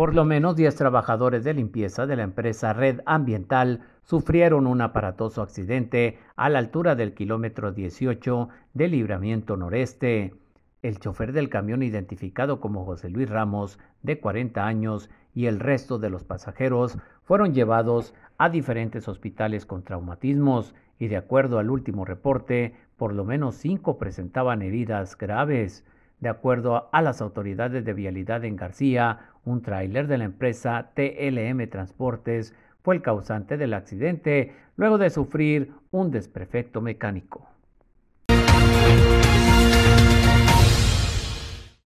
Por lo menos 10 trabajadores de limpieza de la empresa Red Ambiental sufrieron un aparatoso accidente a la altura del kilómetro 18 de libramiento noreste. El chofer del camión identificado como José Luis Ramos, de 40 años, y el resto de los pasajeros fueron llevados a diferentes hospitales con traumatismos y de acuerdo al último reporte, por lo menos cinco presentaban heridas graves. De acuerdo a las autoridades de vialidad en García, un tráiler de la empresa TLM Transportes fue el causante del accidente luego de sufrir un desperfecto mecánico.